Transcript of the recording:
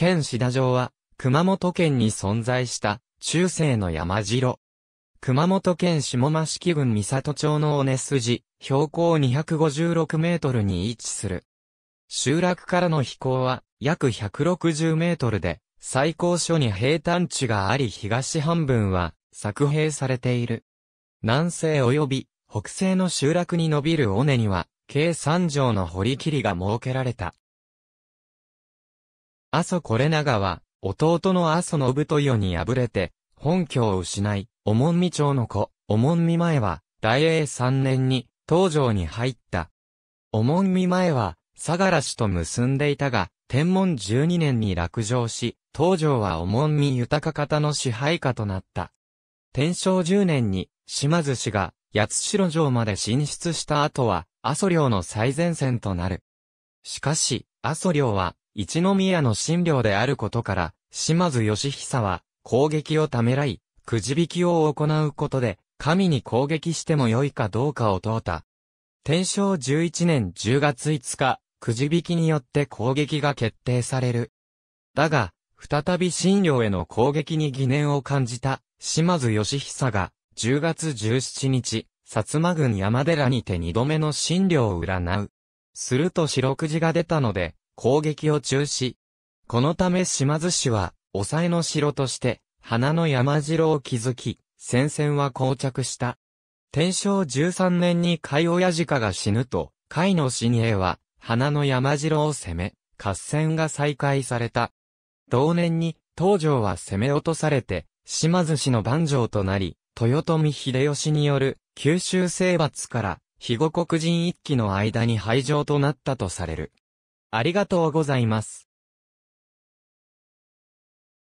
県志田城は、熊本県に存在した、中世の山城。熊本県下益城郡美郷町の尾根筋、標高256メートルに位置する。集落からの飛行は、約160メートルで、最高所に平坦地があり東半分は、作兵されている。南西及び、北西の集落に伸びる尾根には、計3畳の堀切りが設けられた。阿蘇これ長は、弟の阿蘇信豊に敗れて、本拠を失い、おもんみ町の子、おもんみ前は、大英三年に、東条に入った。おもんみ前は、相良氏と結んでいたが、天文十二年に落城し、東条はおもんみ豊方の支配下となった。天正十年に、島津氏が、八代城まで進出した後は、阿蘇領の最前線となる。しかし、阿蘇領は、一宮の神領であることから、島津義久は、攻撃をためらい、くじ引きを行うことで、神に攻撃しても良いかどうかを問うた。天正11年10月5日、くじ引きによって攻撃が決定される。だが、再び神領への攻撃に疑念を感じた、島津義久が、10月17日、薩摩郡山寺にて二度目の神領を占う。すると白くじが出たので、攻撃を中止。このため島津氏は、抑えの城として、花の山城を築き、戦線は膠着した。天正13年に海親鹿が死ぬと、海の新鋭は、花の山城を攻め、合戦が再開された。同年に、東条は攻め落とされて、島津氏の番城となり、豊臣秀吉による九州征伐から、肥後国人一揆の間に廃城となったとされる。ありがとうございます。